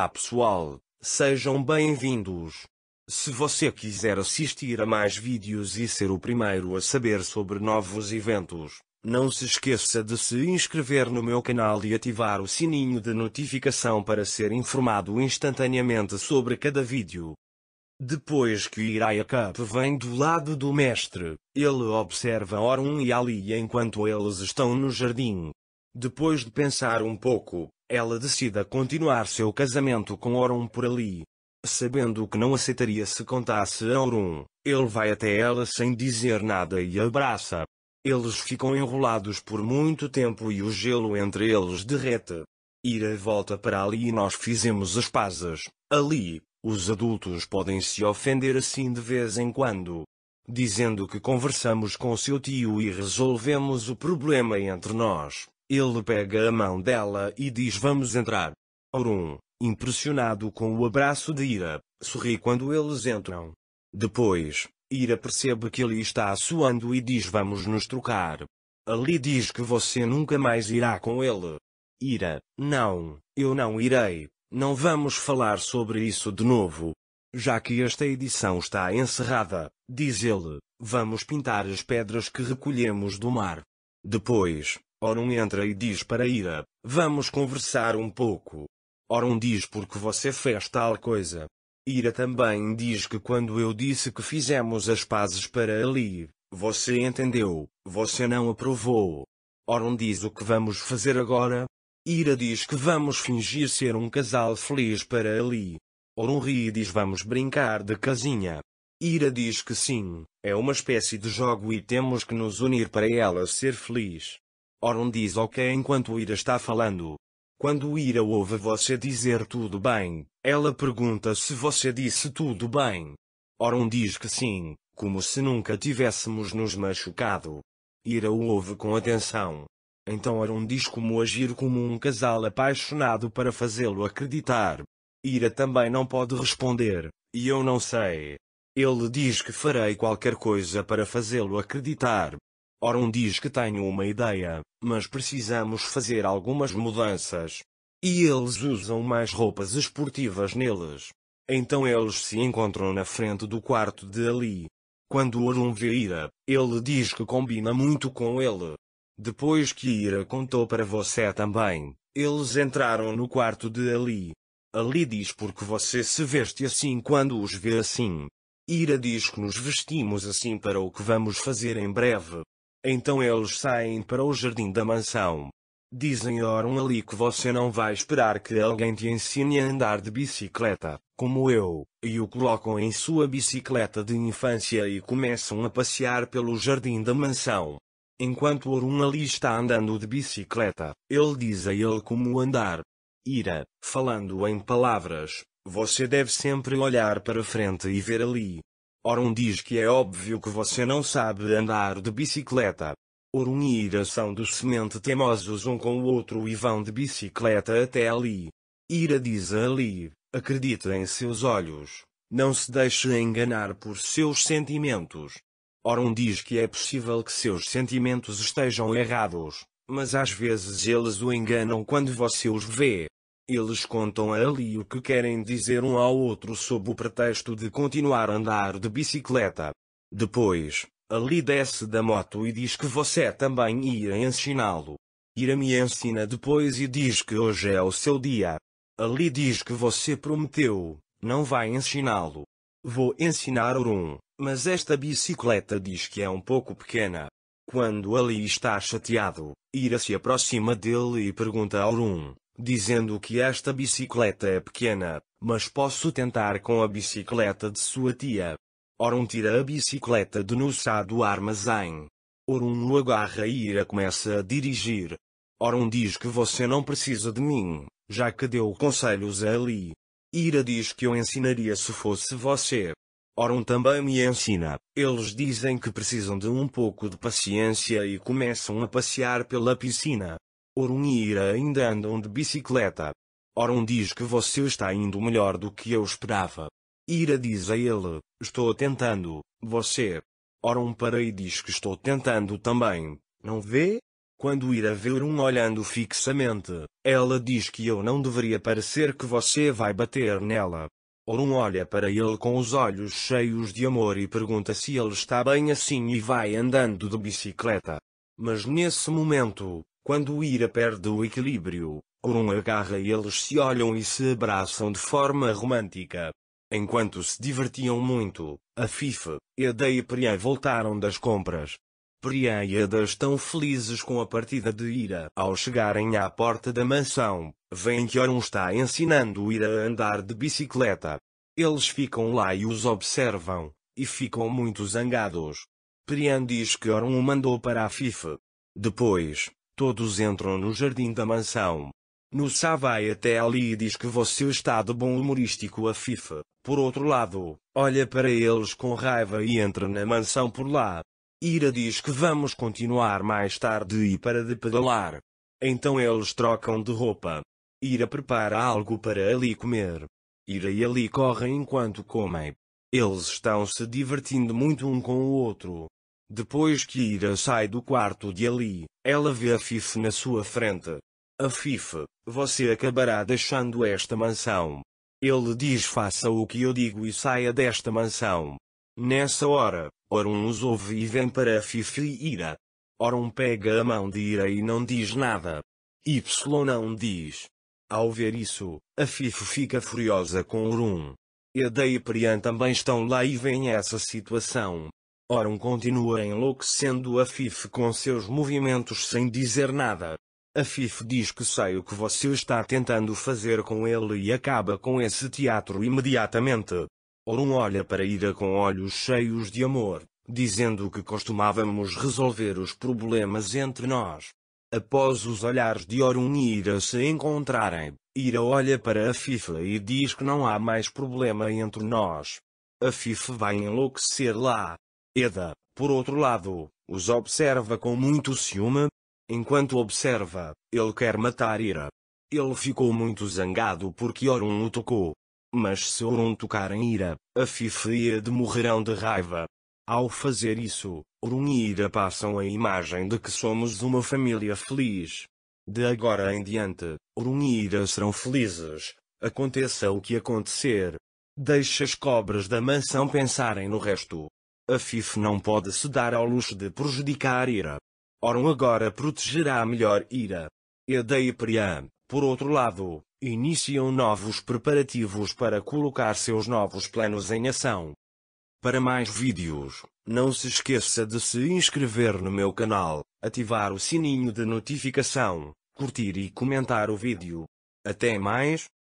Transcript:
Olá pessoal, sejam bem-vindos. Se você quiser assistir a mais vídeos e ser o primeiro a saber sobre novos eventos, não se esqueça de se inscrever no meu canal e ativar o sininho de notificação para ser informado instantaneamente sobre cada vídeo. Depois que Iraya Cup vem do lado do mestre, ele observa Orun e Ali enquanto eles estão no jardim. Depois de pensar um pouco, ela decida continuar seu casamento com Orun por ali. Sabendo que não aceitaria se contasse a Orun, ele vai até ela sem dizer nada e abraça. Eles ficam enrolados por muito tempo e o gelo entre eles derrete. Ira volta para ali e nós fizemos as pazes. Ali, os adultos podem se ofender assim de vez em quando. Dizendo que conversamos com seu tio e resolvemos o problema entre nós. Ele pega a mão dela e diz vamos entrar. Aurum, impressionado com o abraço de Ira, sorri quando eles entram. Depois, Ira percebe que ele está suando e diz vamos nos trocar. Ali diz que você nunca mais irá com ele. Ira, não, eu não irei, não vamos falar sobre isso de novo. Já que esta edição está encerrada, diz ele, vamos pintar as pedras que recolhemos do mar. Depois, Orum entra e diz para Ira, vamos conversar um pouco. Orum diz porque você fez tal coisa. Ira também diz que quando eu disse que fizemos as pazes para ali, você entendeu, você não aprovou. Orum diz o que vamos fazer agora. Ira diz que vamos fingir ser um casal feliz para ali. Orum ri e diz vamos brincar de casinha. Ira diz que sim, é uma espécie de jogo e temos que nos unir para ela ser feliz. Oron diz ok enquanto Ira está falando. Quando Ira ouve você dizer tudo bem, ela pergunta se você disse tudo bem. Oron diz que sim, como se nunca tivéssemos nos machucado. Ira o ouve com atenção. Então Oron diz como agir como um casal apaixonado para fazê-lo acreditar. Ira também não pode responder, e eu não sei. Ele diz que farei qualquer coisa para fazê-lo acreditar. Orum diz que tenho uma ideia, mas precisamos fazer algumas mudanças. E eles usam mais roupas esportivas neles. Então eles se encontram na frente do quarto de Ali. Quando Orum vê Ira, ele diz que combina muito com ele. Depois que Ira contou para você também, eles entraram no quarto de Ali. Ali diz porque você se veste assim quando os vê assim. Ira diz que nos vestimos assim para o que vamos fazer em breve. Então eles saem para o jardim da mansão. Dizem Orun ali que você não vai esperar que alguém te ensine a andar de bicicleta, como eu, e o colocam em sua bicicleta de infância e começam a passear pelo jardim da mansão. Enquanto Orun ali está andando de bicicleta, ele diz a ele como andar. Ira, falando em palavras, você deve sempre olhar para frente e ver ali, Orun diz que é óbvio que você não sabe andar de bicicleta. Orun e Ira são docemente teimosos um com o outro e vão de bicicleta até ali. Ira diz a Ali, acredita em seus olhos, não se deixe enganar por seus sentimentos. Orun diz que é possível que seus sentimentos estejam errados, mas às vezes eles o enganam quando você os vê. Eles contam ali o que querem dizer um ao outro sob o pretexto de continuar a andar de bicicleta. Depois, ali desce da moto e diz que você também ia ensiná-lo. Ira me ensina depois e diz que hoje é o seu dia. Ali diz que você prometeu, não vai ensiná-lo. Vou ensinar um, mas esta bicicleta diz que é um pouco pequena. Quando Ali está chateado, Ira se aproxima dele e pergunta a Orun, dizendo que esta bicicleta é pequena, mas posso tentar com a bicicleta de sua tia. Orun tira a bicicleta de Nussá do armazém. Orun o agarra e Ira começa a dirigir. Orun diz que você não precisa de mim, já que deu conselhos a Ali. Ira diz que eu ensinaria se fosse você. Orun também me ensina. Eles dizem que precisam de um pouco de paciência e começam a passear pela piscina. Orun e Ira ainda andam de bicicleta. Orun diz que você está indo melhor do que eu esperava. Ira diz a ele, estou tentando, você. Orun para e diz que estou tentando também, não vê? Quando Ira vê Orun olhando fixamente, ela diz que eu não deveria parecer que você vai bater nela. Orun olha para ele com os olhos cheios de amor e pergunta se ele está bem assim e vai andando de bicicleta. Mas nesse momento, quando o Ira perde o equilíbrio, Orun agarra e eles se olham e se abraçam de forma romântica. Enquanto se divertiam muito, a Fifa, Eda e Priya voltaram das compras. Priya e Eda estão felizes com a partida de Ira. Ao chegarem à porta da mansão, veem que Orun está ensinando Ira a andar de bicicleta. Eles ficam lá e os observam, e ficam muito zangados. Priyan diz que Orun o mandou para a FIFA. Depois, Todos entram no jardim da mansão. Nussa vai até ali e diz que você está de bom humorístico a FIFA. Por outro lado, olha para eles com raiva e entra na mansão por lá. Ira diz que vamos continuar mais tarde e para de pedalar. Então eles trocam de roupa. Ira prepara algo para Ali comer. Ira e Ali correm enquanto comem. Eles estão se divertindo muito um com o outro. Depois que Ira sai do quarto de Ali, ela vê a Fife na sua frente. A Fife, você acabará deixando esta mansão. Ele diz faça o que eu digo e saia desta mansão. Nessa hora, Orun os ouve e vem para a Fife e Ira. Orun pega a mão de Ira e não diz nada. Y não diz. Ao ver isso, a Fife fica furiosa com Orun. Eda e Prian também estão lá e veem essa situação. Orun continua enlouquecendo a FIF com seus movimentos sem dizer nada. A FIF diz que sei o que você está tentando fazer com ele e acaba com esse teatro imediatamente. Orun olha para Ira com olhos cheios de amor, dizendo que costumávamos resolver os problemas entre nós. Após os olhares de Orun e Ira se encontrarem, Ira olha para a FIFA e diz que não há mais problema entre nós. A FIFA vai enlouquecer lá, Eda, por outro lado, os observa com muito ciúme. Enquanto observa, ele quer matar Ira. Ele ficou muito zangado porque Orun o tocou. Mas se Orun tocar em Ira, a Fife e Ed morrerão de raiva. Ao fazer isso, Orun e Ira passam a imagem de que somos uma família feliz. De agora em diante, Orun e Ira serão felizes, aconteça o que acontecer. Deixa as cobras da mansão pensarem no resto a FIF não pode se dar ao luxo de prejudicar IRA. Orão agora protegerá melhor IRA. EDA e PRIAM, por outro lado, iniciam novos preparativos para colocar seus novos planos em ação. Para mais vídeos, não se esqueça de se inscrever no meu canal, ativar o sininho de notificação, curtir e comentar o vídeo. Até mais!